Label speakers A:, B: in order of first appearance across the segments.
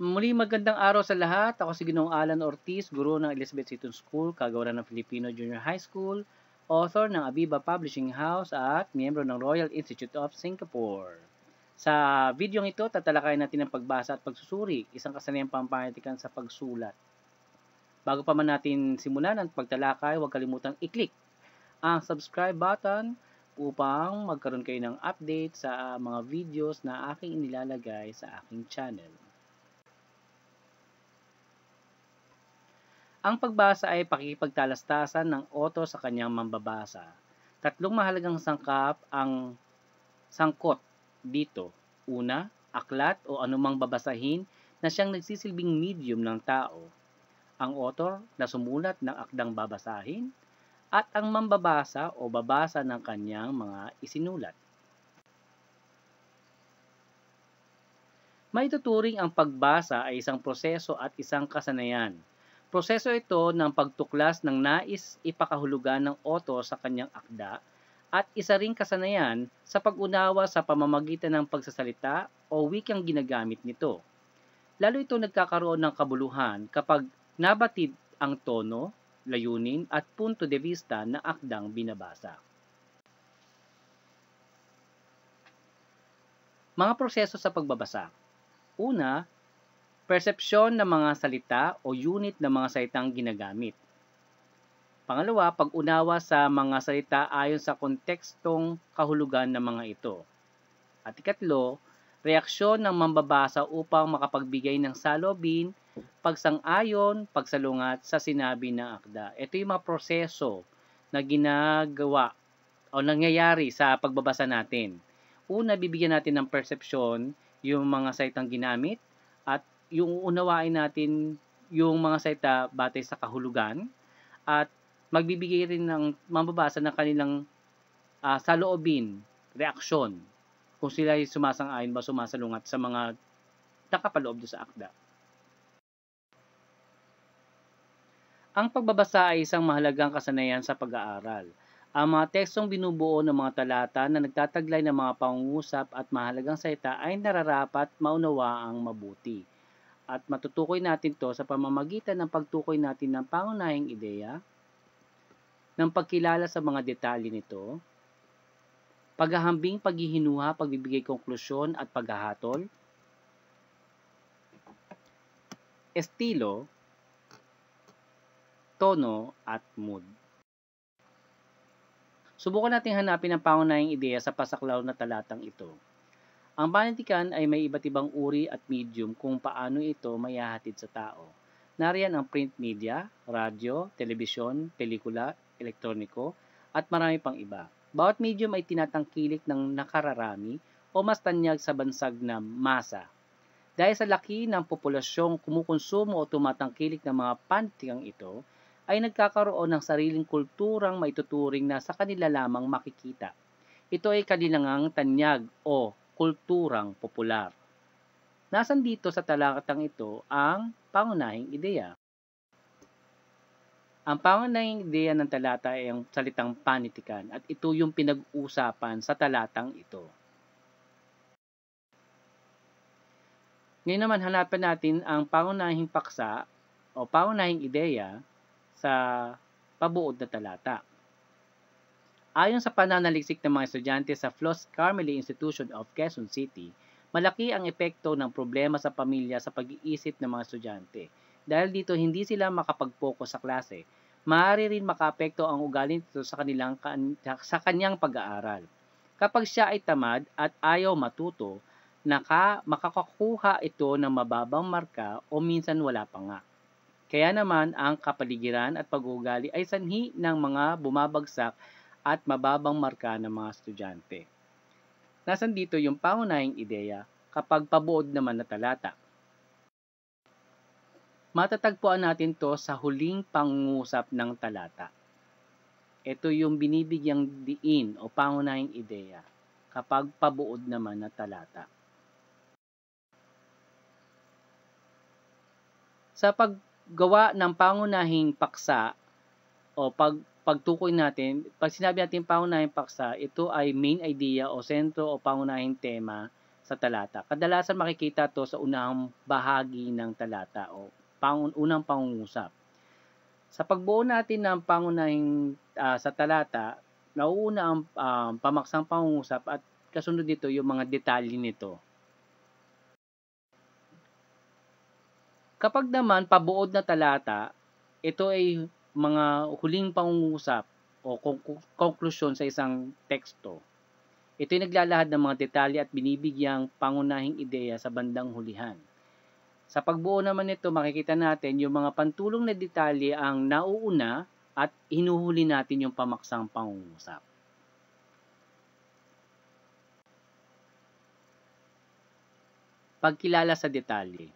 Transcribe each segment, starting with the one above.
A: Muli magandang araw sa lahat. Ako si Ginoong Alan Ortiz, guro ng Elizabeth Seton School, kagawaran ng Filipino Junior High School, author ng Abiba Publishing House at miyembro ng Royal Institute of Singapore. Sa video ito, tatalakayan natin ang pagbasa at pagsusuri, isang kasanayang pampanitikan sa pagsulat. Bago pa man natin simulan ang pagtalakay, huwag kalimutang i-click ang subscribe button upang magkaroon kayo ng update sa mga videos na aking inilalagay sa aking channel. Ang pagbasa ay pakikipagtalastasan ng oto sa kanyang mambabasa. Tatlong mahalagang sangkap ang sangkot dito. Una, aklat o anumang babasahin na siyang nagsisilbing medium ng tao. Ang author na sumulat ng akdang babasahin at ang mambabasa o babasa ng kanyang mga isinulat. Maituturing ang pagbasa ay isang proseso at isang kasanayan – Proseso ito ng pagtuklas ng nais ipakahulugan ng oto sa kanyang akda at isa ring kasanayan sa pag-unawa sa pamamagitan ng pagsasalita o wikang ginagamit nito. Lalo ito nagkakaroon ng kabuluhan kapag nabatid ang tono, layunin at punto de vista na akdang binabasa. Mga proseso sa pagbabasa. Una, Persepsyon ng mga salita o unit ng mga salitang ginagamit. Pangalawa, pag-unawa sa mga salita ayon sa kontekstong kahulugan ng mga ito. At ikatlo, reaksyon ng mambabasa upang makapagbigay ng salobin, pagsang-ayon, pagsalungat sa sinabi ng akda. Ito yung mga proseso na ginagawa o nangyayari sa pagbabasa natin. Una, bibigyan natin ng persepsyon yung mga salitang ginamit at yung unawain natin yung mga salita batay sa kahulugan at magbibigay rin ng mambabasa ng kanilang uh, saloobin, reaksyon kung sila ay sumasang-ayon ba sumasalungat sa mga nakapaloob sa akda. Ang pagbabasa ay isang mahalagang kasanayan sa pag-aaral. Ang mga tekstong binubuo ng mga talata na nagtataglay ng mga pangungusap at mahalagang salita ay nararapat ang mabuti at matutukoy natin to sa pamamagitan ng pagtukoy natin ng pangunahing ideya, ng pagkilala sa mga detalye nito, paghahambing paghihinuha, pagbibigay konklusyon at paghahatol, estilo, tono at mood. Subukan natin hanapin ang pangunahing ideya sa pasaklaw na talatang ito. Ang panitikan ay may iba't ibang uri at medium kung paano ito mayahatid sa tao. Nariyan ang print media, radyo, telebisyon, pelikula, elektroniko, at marami pang iba. Bawat medium ay tinatangkilik ng nakararami o mas tanyag sa bansag na masa. Dahil sa laki ng populasyong kumukonsumo o tumatangkilik ng mga pantikang ito, ay nagkakaroon ng sariling kulturang maituturing na sa kanila lamang makikita. Ito ay kanilangang tanyag o kulturang popular. Nasaan dito sa talakatang ito ang pangunahing ideya? Ang pangunahing ideya ng talata ay ang salitang panitikan at ito yung pinag-uusapan sa talatang ito. Ngayon naman hanapin natin ang pangunahing paksa o pangunahing ideya sa pabuod na talata. Ayon sa pananaliksik ng mga estudyante sa Flos Carmeli Institution of Quezon City, malaki ang epekto ng problema sa pamilya sa pag-iisip ng mga estudyante. Dahil dito hindi sila makapag-focus sa klase, maaari rin makapekto ang ugali nito sa, kanilang, sa kanyang pag-aaral. Kapag siya ay tamad at ayaw matuto, naka, makakakuha ito ng mababang marka o minsan wala pa nga. Kaya naman ang kapaligiran at pag-uugali ay sanhi ng mga bumabagsak at mababang marka ng mga estudyante. Nasaan dito yung pangunahing ideya kapag pabuod naman na talata? Matatagpuan natin to sa huling pangungusap ng talata. Ito yung binibigyang diin o pangunahing ideya kapag pabuod naman na talata. Sa paggawa ng pangunahing paksa o pag pagtukoy natin, pag sinabi natin pangunahing paksa, ito ay main idea o sentro o pangunahing tema sa talata. Kadalasan makikita to sa unang bahagi ng talata o pangun unang pangungusap. Sa pagbuo natin ng pangunahing uh, sa talata, nauuna ang uh, pamaksang pangungusap at kasunod nito yung mga detalye nito. Kapag naman pabuod na talata, ito ay mga huling pangungusap o konklusyon sa isang teksto. Ito'y naglalahad ng mga detalye at binibigyang pangunahing ideya sa bandang hulihan. Sa pagbuo naman nito, makikita natin yung mga pantulong na detalye ang nauuna at hinuhuli natin yung pamaksang pangungusap. Pagkilala sa detalye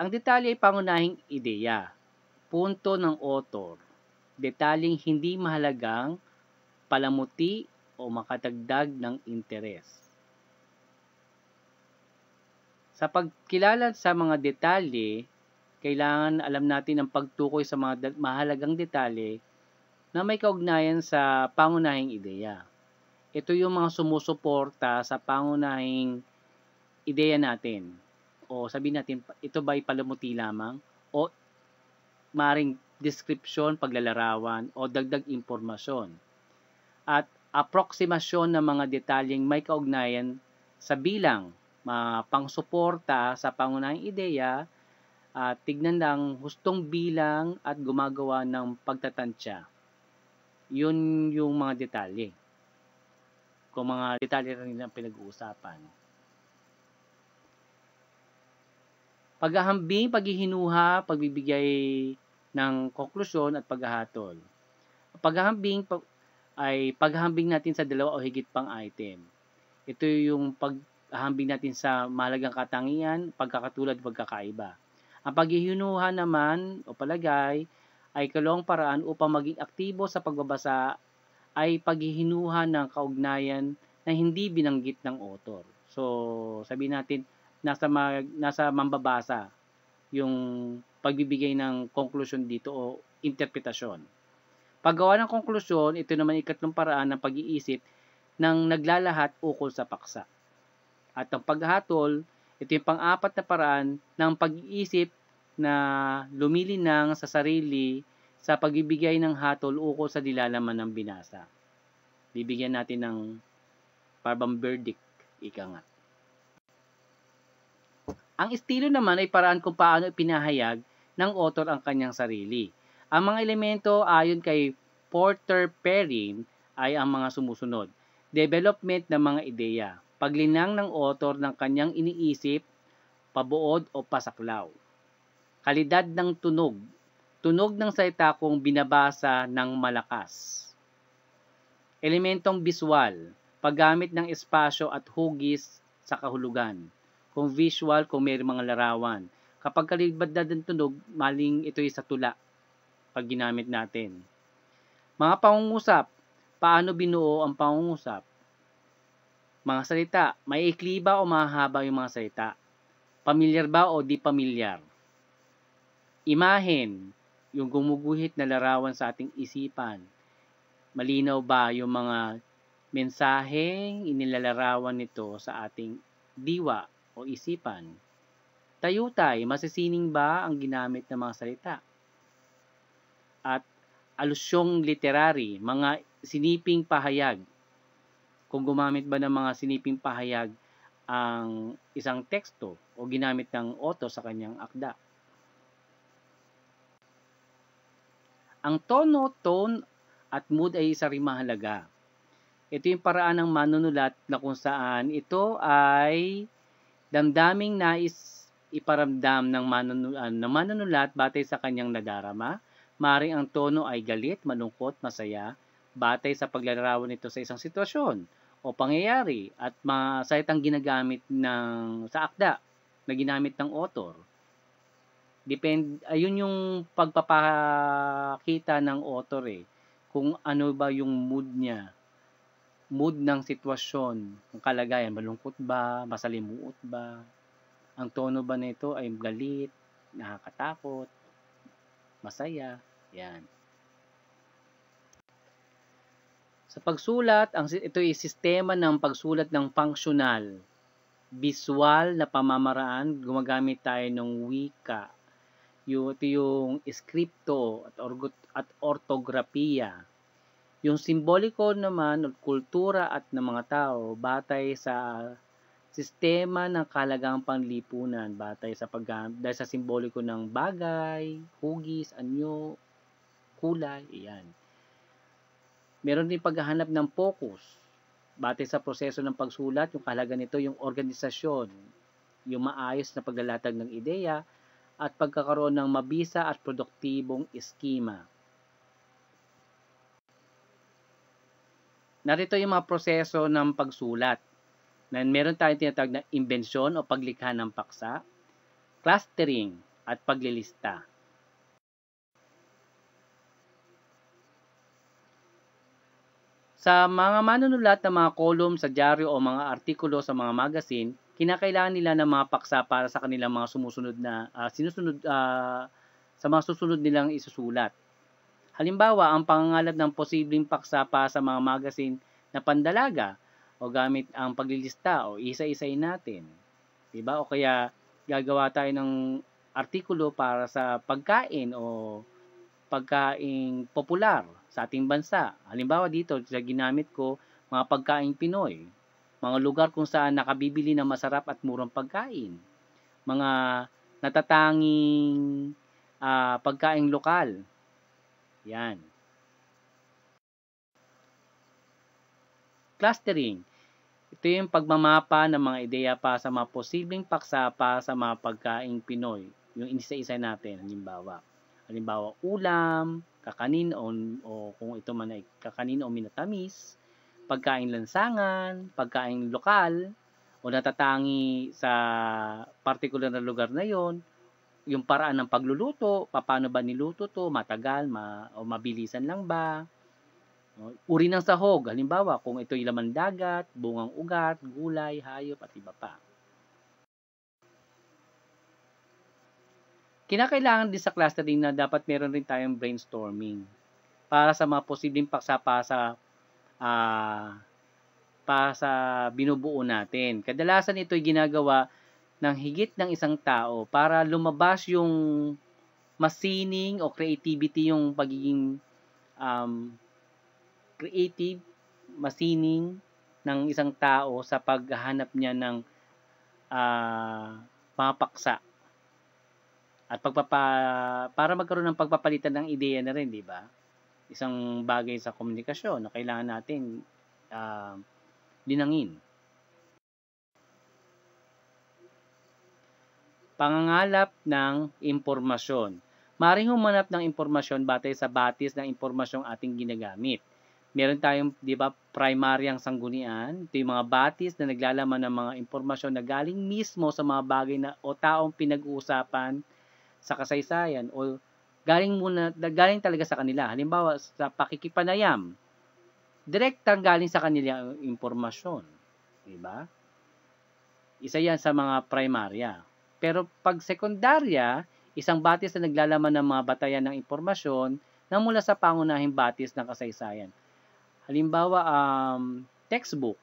A: Ang detalye ay pangunahing ideya punto ng author, detaling hindi mahalagang palamuti o makatagdag ng interes. Sa pagkilala sa mga detalye, kailangan alam natin ang pagtukoy sa mga mahalagang detalye na may kaugnayan sa pangunahing ideya. Ito yung mga sumusuporta sa pangunahing ideya natin. O sabihin natin, ito ba ay palamuti lamang? O maring description, paglalarawan o dagdag impormasyon at aproksimasyon ng mga detalyeng may kaugnayan sa bilang pangsuporta sa pangunahing ideya at tignan ng hustong bilang at gumagawa ng pagtatansya. Yun yung mga detalye. Kung mga detalye rin ang pinag-uusapan. Paghahambing, paghihinuha, pagbibigay ng konklusyon at paghahatol. Paghahambing ay paghahambing natin sa dalawa o higit pang item. Ito yung paghahambing natin sa mahalagang katangian, pagkakatulad, pagkakaiba. Ang paghihinuha naman o palagay ay kalawang paraan upang maging aktibo sa pagbabasa ay paghihinuha ng kaugnayan na hindi binanggit ng author. So, sabi natin, nasa, mag, nasa mambabasa yung pagbibigay ng konklusyon dito o interpretasyon. Paggawa ng konklusyon, ito naman ikatlong paraan ng pag-iisip ng naglalahat ukol sa paksa. At ang paghahatol, ito yung pang-apat na paraan ng pag-iisip na lumilinang sa sarili sa pagbibigay ng hatol ukol sa nilalaman ng binasa. Bibigyan natin ng parang verdict, ika nga. Ang estilo naman ay paraan kung paano ipinahayag ng author ang kanyang sarili. Ang mga elemento ayon kay Porter Perry ay ang mga sumusunod. Development ng mga ideya, paglinang ng author ng kanyang iniisip, pabuod o pasaklaw. Kalidad ng tunog, tunog ng salita kung binabasa ng malakas. Elementong biswal, paggamit ng espasyo at hugis sa kahulugan. Kung visual, kung may mga larawan. Kapag kalibad na din tunog, maling ito ay sa tula pag ginamit natin. Mga pangungusap, paano binuo ang pangungusap? Mga salita, may ikli ba o mahaba yung mga salita? Pamilyar ba o di pamilyar? Imahin, yung gumuguhit na larawan sa ating isipan. Malinaw ba yung mga mensaheng inilalarawan nito sa ating diwa o isipan? Tayutay, masisining ba ang ginamit ng mga salita? At alusyong literary, mga siniping pahayag. Kung gumamit ba ng mga siniping pahayag ang isang teksto o ginamit ng author sa kanyang akda. Ang tono, tone, at mood ay isa rin mahalaga. Ito yung paraan ng manunulat na kung saan ito ay damdaming nais iparamdam ng, manunulat, ah, ng manunulat batay sa kanyang nadarama. Maring ang tono ay galit, malungkot, masaya, batay sa paglalarawan nito sa isang sitwasyon o pangyayari at masalitang ginagamit ng sa akda na ginamit ng author. Depend, ayun yung pagpapakita ng author eh, kung ano ba yung mood niya, mood ng sitwasyon, ang kalagayan, malungkot ba, masalimuot ba, ang tono ba nito ay galit, nakakatakot, masaya, yan. Sa pagsulat, ang ito ay sistema ng pagsulat ng functional, visual na pamamaraan. Gumagamit tayo ng wika. Yung, ito yung iskripto at, orgot, at ortografiya. Yung simboliko naman, kultura at ng mga tao, batay sa sistema ng kalagang panlipunan batay sa pag dahil sa simboliko ng bagay, hugis, anyo, kulay, iyan. Meron din paghahanap ng focus. Batay sa proseso ng pagsulat, yung kalaga nito yung organisasyon, yung maayos na paglalatag ng ideya at pagkakaroon ng mabisa at produktibong eskima. Narito yung mga proseso ng pagsulat na meron tayong tinatawag na imbensyon o paglikha ng paksa, clustering at paglilista. Sa mga manunulat ng mga kolum sa dyaryo o mga artikulo sa mga magazine, kinakailangan nila ng mga paksa para sa kanilang mga sumusunod na uh, sinusunod uh, sa mga susunod nilang isusulat. Halimbawa, ang pangangalan ng posibleng paksa para sa mga magazine na pandalaga o gamit ang paglilista o isa-isay natin. 'Di ba? O kaya gagawa tayo ng artikulo para sa pagkain o pagkain popular sa ating bansa. Halimbawa dito, sa ginamit ko mga pagkain Pinoy, mga lugar kung saan nakabibili ng masarap at murang pagkain, mga natatanging uh, ah, pagkain lokal. Yan. Clustering. Ito yung pagmamapa ng mga ideya pa sa mga posibleng paksa pa sa mga pagkaing Pinoy. Yung inisa-isa natin, halimbawa. Halimbawa, ulam, kakanin o, o kung ito man ay kakanin o minatamis, pagkain lansangan, pagkain lokal, o natatangi sa particular na lugar na yon, yung paraan ng pagluluto, paano ba niluto to, matagal ma, o mabilisan lang ba, No? Uri ng sahog, halimbawa kung ito'y laman dagat, bungang ugat, gulay, hayop at iba pa. Kinakailangan din sa clustering na dapat meron rin tayong brainstorming para sa mga posibleng paksa para sa uh, ah, para sa binubuo natin. Kadalasan ito'y ginagawa ng higit ng isang tao para lumabas yung masining o creativity yung pagiging um, creative, masining ng isang tao sa paghahanap niya ng uh, mapaksa at pagpapa para magkaroon ng pagpapalitan ng ideya na rin, di ba? Isang bagay sa komunikasyon na kailangan natin uh, linangin. Pangangalap ng impormasyon. Maring humanap ng impormasyon batay sa batis ng impormasyong ating ginagamit meron tayong, di ba, primaryang sanggunian. Ito yung mga batis na naglalaman ng mga impormasyon na galing mismo sa mga bagay na o taong pinag-uusapan sa kasaysayan o galing muna galing talaga sa kanila. Halimbawa sa pakikipanayam, direktang galing sa kanila ang impormasyon, di ba? Isa 'yan sa mga primarya. Pero pag sekundarya, isang batis na naglalaman ng mga batayan ng impormasyon na mula sa pangunahing batis ng kasaysayan. Halimbawa, um, textbook.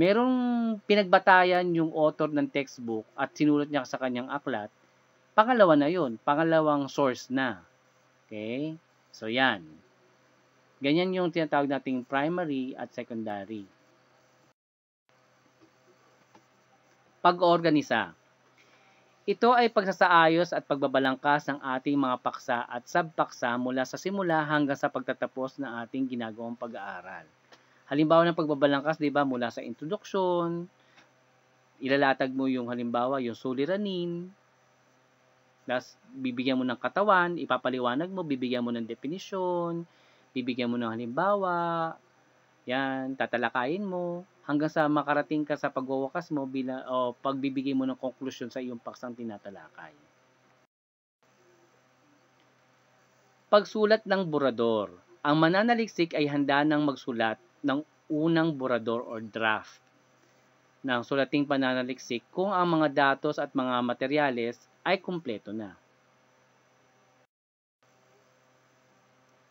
A: Merong pinagbatayan yung author ng textbook at sinulat niya sa kanyang aklat, pangalawa na yon Pangalawang source na. Okay? So, yan. Ganyan yung tinatawag nating primary at secondary. Pag-organisa. Ito ay pagsasaayos at pagbabalangkas ng ating mga paksa at subpaksa mula sa simula hanggang sa pagtatapos ng ating ginagawang pag-aaral. Halimbawa ng pagbabalangkas, 'di ba, mula sa introduction, ilalatag mo yung halimbawa, yung suliranin, tapos bibigyan mo ng katawan, ipapaliwanag mo, bibigyan mo ng definisyon, bibigyan mo ng halimbawa, yan, tatalakayin mo, hanggang sa makarating ka sa pagwawakas mo bila, o pagbibigay mo ng konklusyon sa iyong paksang tinatalakay. Pagsulat ng burador. Ang mananaliksik ay handa ng magsulat ng unang burador or draft ng sulating pananaliksik kung ang mga datos at mga materyales ay kumpleto na.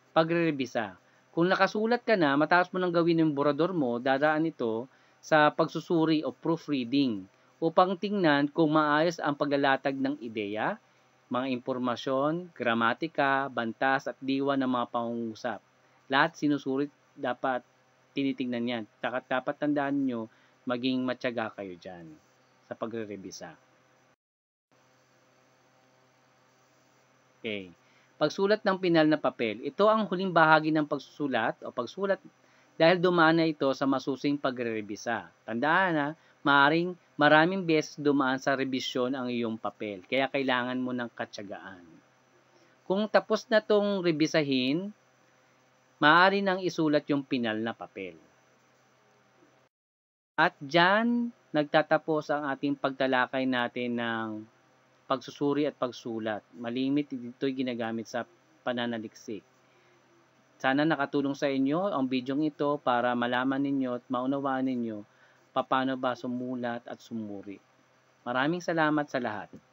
A: Pagrerebisa kung nakasulat ka na, matapos mo nang gawin yung borador mo, dadaan ito sa pagsusuri o proofreading upang tingnan kung maayos ang paglalatag ng ideya, mga impormasyon, gramatika, bantas at diwa ng mga pangungusap. Lahat sinusurit dapat tinitingnan yan. Dapat, dapat tandaan nyo, maging matyaga kayo dyan sa pagre-revisa. Okay. Pagsulat ng pinal na papel. Ito ang huling bahagi ng pagsusulat o pagsulat dahil dumaan na ito sa masusing pagre Tandaan na, maaring maraming beses dumaan sa revisyon ang iyong papel, kaya kailangan mo ng katsagaan. Kung tapos na tong rebisahin, maaari nang isulat yung pinal na papel. At dyan, nagtatapos ang ating pagtalakay natin ng pagsusuri at pagsulat. Malimit dito'y ginagamit sa pananaliksik. Sana nakatulong sa inyo ang bidyong ito para malaman ninyo at maunawaan ninyo paano ba sumulat at sumuri. Maraming salamat sa lahat.